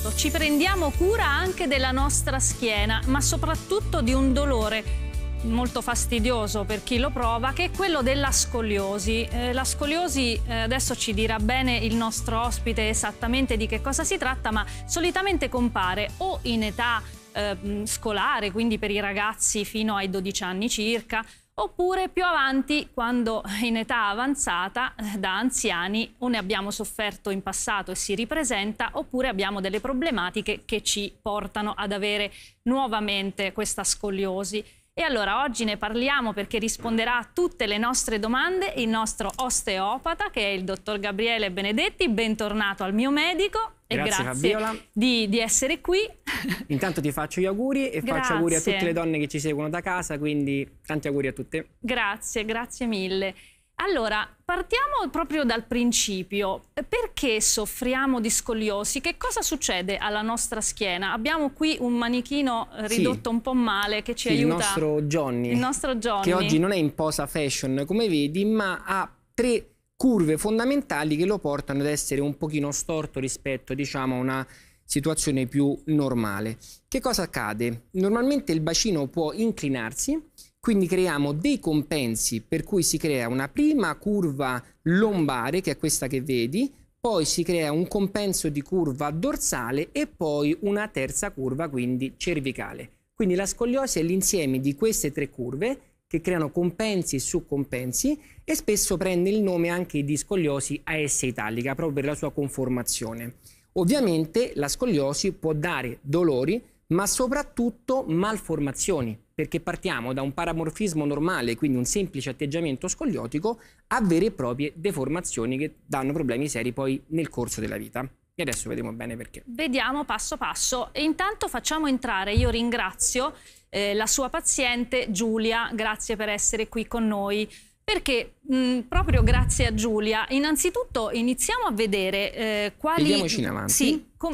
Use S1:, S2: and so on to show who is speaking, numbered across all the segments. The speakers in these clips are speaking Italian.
S1: fatto, certo, ci prendiamo cura anche della nostra schiena, ma soprattutto di un dolore molto fastidioso per chi lo prova, che è quello della scoliosi. Eh, la scoliosi eh, adesso ci dirà bene il nostro ospite esattamente di che cosa si tratta, ma solitamente compare o in età eh, scolare, quindi per i ragazzi fino ai 12 anni circa, oppure più avanti, quando in età avanzata, da anziani, o ne abbiamo sofferto in passato e si ripresenta, oppure abbiamo delle problematiche che ci portano ad avere nuovamente questa scoliosi. E allora oggi ne parliamo perché risponderà a tutte le nostre domande il nostro osteopata che è il dottor Gabriele Benedetti, bentornato al mio medico e grazie, grazie di, di, essere qui.
S2: Intanto ti faccio gli auguri e grazie. faccio auguri a tutte le donne che ci seguono da casa, quindi tanti auguri a tutte.
S1: Grazie, grazie mille. Allora, partiamo proprio dal principio. Perché soffriamo di scoliosi? Che cosa succede alla nostra schiena? Abbiamo qui un manichino eh, ridotto sì. un po' male che ci sì, aiuta. Il nostro
S2: Johnny. Il nostro
S1: Johnny. Che oggi non
S2: è in posa fashion, come vedi, ma ha tre curve fondamentali che lo portano ad essere un pochino storto rispetto, diciamo, a una situazione più normale. Che cosa accade? Normalmente il bacino può inclinarsi quindi creiamo dei compensi per cui si crea una prima curva lombare, che è questa che vedi, poi si crea un compenso di curva dorsale e poi una terza curva, quindi cervicale. Quindi la scoliosi è l'insieme di queste tre curve che creano compensi su compensi e spesso prende il nome anche di scoliosi a S italica, proprio per la sua conformazione. Ovviamente la scoliosi può dare dolori, ma soprattutto malformazioni perché partiamo da un paramorfismo normale, quindi un semplice atteggiamento scogliotico, a vere e proprie deformazioni che danno problemi seri poi nel corso della vita. E adesso vediamo bene perché.
S1: Vediamo passo passo. E intanto facciamo entrare, io ringrazio eh, la sua paziente Giulia, grazie per essere qui con noi. Perché mh, mm, proprio grazie a Giulia, innanzitutto iniziamo a vedere eh, quali... Vediamoci in avanti. Sì, com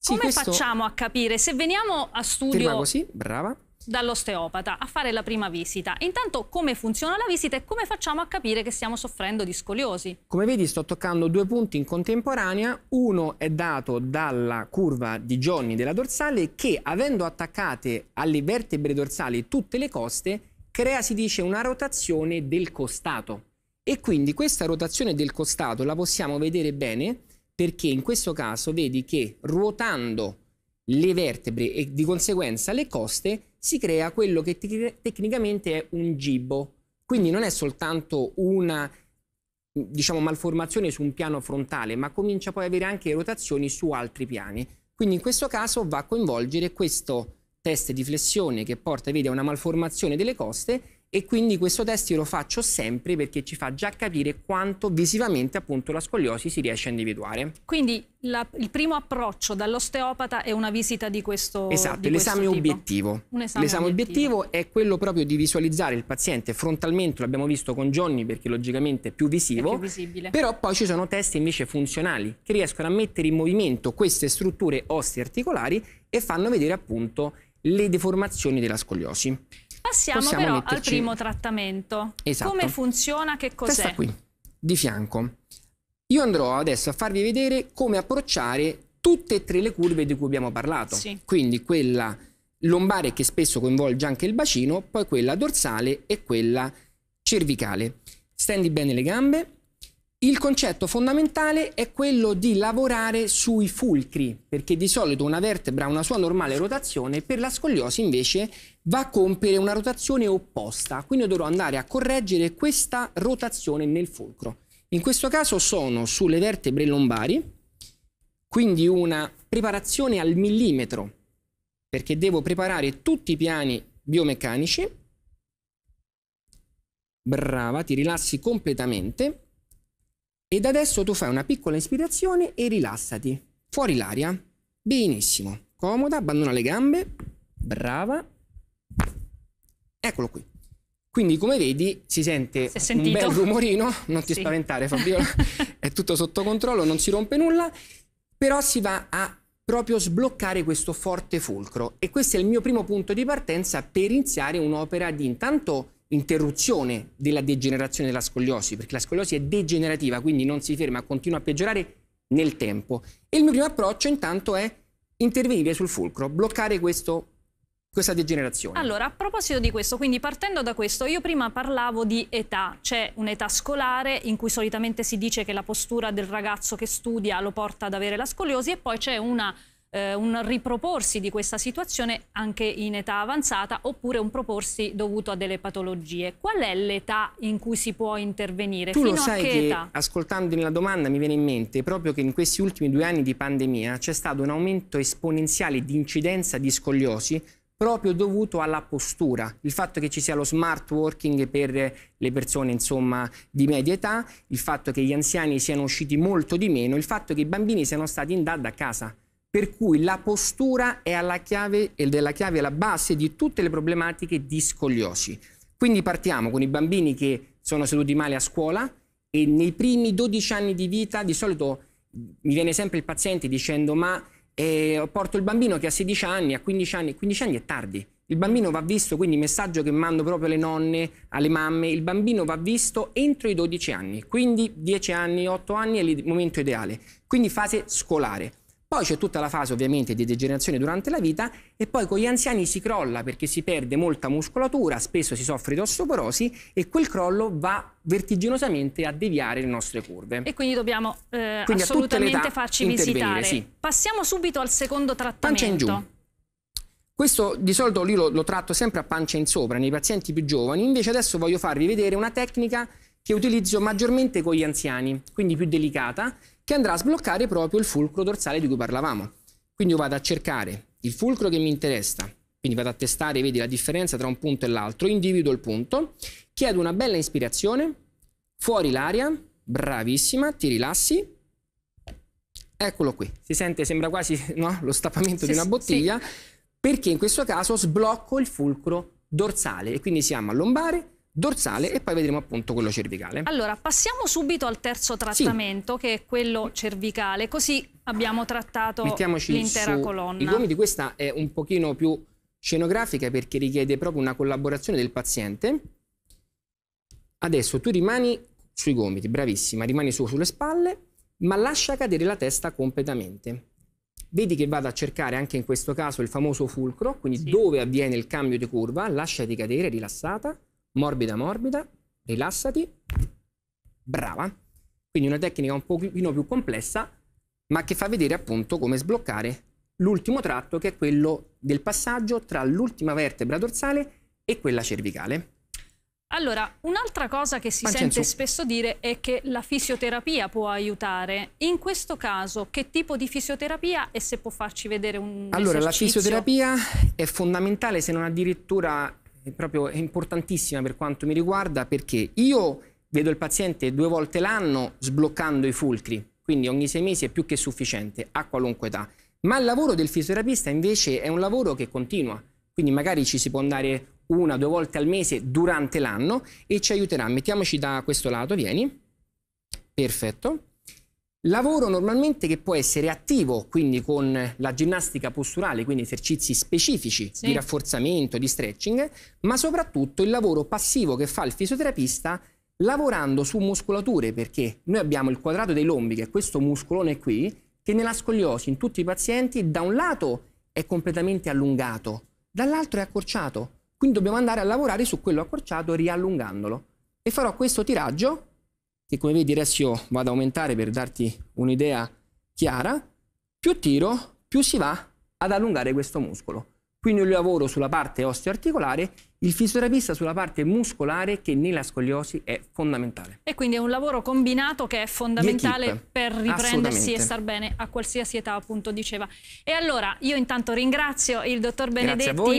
S1: sì, come questo... facciamo a capire? Se veniamo a studio... Prima così, brava dall'osteopata a fare la prima visita. Intanto come funziona la visita e come facciamo a capire che stiamo soffrendo di scoliosi?
S2: Come vedi sto toccando due punti in contemporanea, uno è dato dalla curva di Johnny della dorsale che avendo attaccate alle vertebre dorsali tutte le coste crea si dice una rotazione del costato e quindi questa rotazione del costato la possiamo vedere bene perché in questo caso vedi che ruotando le vertebre e di conseguenza le coste si crea quello che te- tecnicamente è un gibbo. Quindi non è soltanto una diciamo, malformazione su un piano frontale, ma comincia poi ad avere anche rotazioni su altri piani. Quindi in questo caso va a coinvolgere questo test di flessione che porta vedi, a una malformazione delle coste e quindi questo test io lo faccio sempre perché ci fa già capire quanto visivamente appunto la scoliosi si riesce a individuare.
S1: Quindi la, il primo approccio dall'osteopata è una visita di questo Esatto, l'esame obiettivo.
S2: L'esame obiettivo. obiettivo. è quello proprio di visualizzare il paziente frontalmente, l'abbiamo visto con Johnny perché logicamente è più visivo, è più
S1: visibile. però
S2: poi ci sono test invece funzionali che riescono a mettere in movimento queste strutture ostearticolari e fanno vedere appunto le deformazioni della scoliosi.
S1: Passiamo Possiamo però metterci... al primo trattamento. Esatto. Come funziona, che cos'è? Questa qui,
S2: di fianco. Io andrò adesso a farvi vedere come approcciare tutte e tre le curve di cui abbiamo parlato. Sì. Quindi quella lombare che spesso coinvolge anche il bacino, poi quella dorsale e quella cervicale. Stendi bene le gambe. Il concetto fondamentale è quello di lavorare sui fulcri, perché di solito una vertebra ha una sua normale rotazione, per la scogliosi invece va a compiere una rotazione opposta, quindi dovrò andare a correggere questa rotazione nel fulcro. In questo caso sono sulle vertebre lombari, quindi una preparazione al millimetro, perché devo preparare tutti i piani biomeccanici. Brava, ti rilassi completamente. Ed adesso tu fai una piccola ispirazione e rilassati. Fuori l'aria. Benissimo. Comoda, abbandona le gambe. Brava, Eccolo qui. Quindi come vedi si sente si un bel rumorino, non ti sì. spaventare Fabiola, è tutto sotto controllo, non si rompe nulla, però si va a proprio sbloccare questo forte fulcro e questo è il mio primo punto di partenza per iniziare un'opera di intanto interruzione della degenerazione della scoliosi, perché la scoliosi è degenerativa, quindi non si ferma, continua a peggiorare nel tempo. E il mio primo approccio intanto è intervenire sul fulcro, bloccare questo questa degenerazione.
S1: Allora, a proposito di questo, quindi partendo da questo, io prima parlavo di età, c'è un'età scolare in cui solitamente si dice che la postura del ragazzo che studia lo porta ad avere la scoliosi e poi c'è una eh, un riproporsi di questa situazione anche in età avanzata oppure un proporsi dovuto a delle patologie. Qual è l'età in cui si può intervenire? Tu Fino lo sai che, che
S2: ascoltando la domanda mi viene in mente proprio che in questi ultimi due anni di pandemia c'è stato un aumento esponenziale di incidenza di scoliosi proprio dovuto alla postura, il fatto che ci sia lo smart working per le persone insomma, di media età, il fatto che gli anziani siano usciti molto di meno, il fatto che i bambini siano stati in DAD a casa. Per cui la postura è alla chiave, è della chiave alla base di tutte le problematiche di scoliosi. Quindi partiamo con i bambini che sono seduti male a scuola e nei primi 12 anni di vita di solito mi viene sempre il paziente dicendo ma e porto il bambino che ha 16 anni, a 15 anni, 15 anni è tardi. Il bambino va visto, quindi messaggio che mando proprio alle nonne, alle mamme, il bambino va visto entro i 12 anni, quindi 10 anni, 8 anni è il momento ideale, quindi fase scolare. Poi c'è tutta la fase ovviamente di degenerazione durante la vita e poi con gli anziani si crolla perché si perde molta muscolatura, spesso si soffre di osteoporosi e quel crollo va vertiginosamente a deviare le nostre curve. E
S1: quindi dobbiamo eh, quindi assolutamente farci visitare. Sì. Passiamo subito al secondo trattamento. Pancia in giù.
S2: Questo di solito io lo, lo tratto sempre a pancia in sopra nei pazienti più giovani, invece adesso voglio farvi vedere una tecnica che utilizzo maggiormente con gli anziani, quindi più delicata, che andrà a sbloccare proprio il fulcro dorsale di cui parlavamo. Quindi io vado a cercare il fulcro che mi interessa, quindi vado a testare, vedi la differenza tra un punto e l'altro, individuo il punto, chiedo una bella ispirazione, fuori l'aria, bravissima, ti rilassi, eccolo qui, si sente, sembra quasi no? lo stappamento sì, di una bottiglia, sì. perché in questo caso sblocco il fulcro dorsale e quindi siamo a lombare dorsale e poi vedremo appunto quello cervicale.
S1: Allora, passiamo subito al terzo trattamento sì. che è quello cervicale, così abbiamo trattato l'intera colonna. I gomiti
S2: questa è un pochino più scenografica perché richiede proprio una collaborazione del paziente. Adesso tu rimani sui gomiti, bravissima, rimani su sulle spalle, ma lascia cadere la testa completamente. Vedi che vado a cercare anche in questo caso il famoso fulcro, quindi sì. dove avviene il cambio di curva, lasciati cadere rilassata morbida morbida, rilassati, brava. Quindi una tecnica un pochino più complessa, ma che fa vedere appunto come sbloccare l'ultimo tratto che è quello del passaggio tra l'ultima vertebra dorsale e quella
S1: cervicale. Allora, un'altra cosa che si Mancenso. sente spesso dire è che la fisioterapia può aiutare. In questo caso, che tipo di fisioterapia e se può farci vedere un Allora, esercizio? la
S2: fisioterapia è fondamentale, se non addirittura eh, proprio è importantissima per quanto mi riguarda perché io vedo il paziente due volte l'anno sbloccando i fulcri, quindi ogni sei mesi è più che sufficiente a qualunque età. Ma il lavoro del fisioterapista invece è un lavoro che continua, quindi magari ci si può andare una o due volte al mese durante l'anno e ci aiuterà. Mettiamoci da questo lato, vieni. Perfetto. Lavoro normalmente che può essere attivo, quindi con la ginnastica posturale, quindi esercizi specifici sì. di rafforzamento, di stretching, ma soprattutto il lavoro passivo che fa il fisioterapista lavorando su muscolature, perché noi abbiamo il quadrato dei lombi, che è questo muscolone qui, che nella scoliosi in tutti i pazienti da un lato è completamente allungato, dall'altro è accorciato, quindi dobbiamo andare a lavorare su quello accorciato riallungandolo. E farò questo tiraggio che come vedi adesso io vado ad aumentare per darti un'idea chiara, più tiro, più si va ad allungare questo muscolo. Quindi io lavoro sulla parte osteoarticolare, il fisioterapista sulla parte muscolare che nella scoliosi è fondamentale.
S1: E quindi è un lavoro combinato che è fondamentale per riprendersi e star bene a qualsiasi età, appunto diceva. E allora io intanto ringrazio il dottor Benedetti.